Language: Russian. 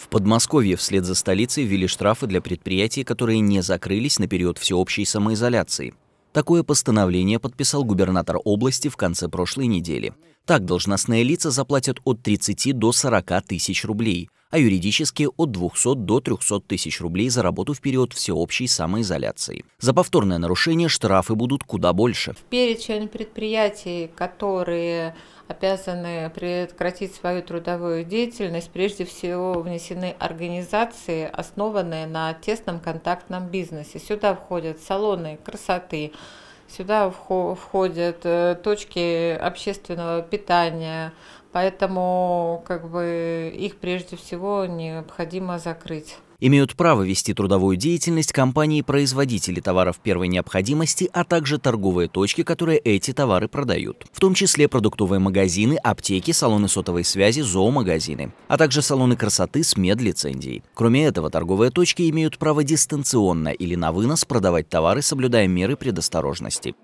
В Подмосковье вслед за столицей ввели штрафы для предприятий, которые не закрылись на период всеобщей самоизоляции. Такое постановление подписал губернатор области в конце прошлой недели. Так должностные лица заплатят от 30 до 40 тысяч рублей, а юридические – от 200 до 300 тысяч рублей за работу в период всеобщей самоизоляции. За повторное нарушение штрафы будут куда больше. В Перечень предприятий, которые обязаны прекратить свою трудовую деятельность, прежде всего внесены организации, основанные на тесном контактном бизнесе. Сюда входят салоны красоты, Сюда входят э, точки общественного питания, поэтому как бы их прежде всего необходимо закрыть имеют право вести трудовую деятельность компании-производители товаров первой необходимости, а также торговые точки, которые эти товары продают, в том числе продуктовые магазины, аптеки, салоны сотовой связи, зоомагазины, а также салоны красоты с медлицензией. Кроме этого, торговые точки имеют право дистанционно или на вынос продавать товары, соблюдая меры предосторожности.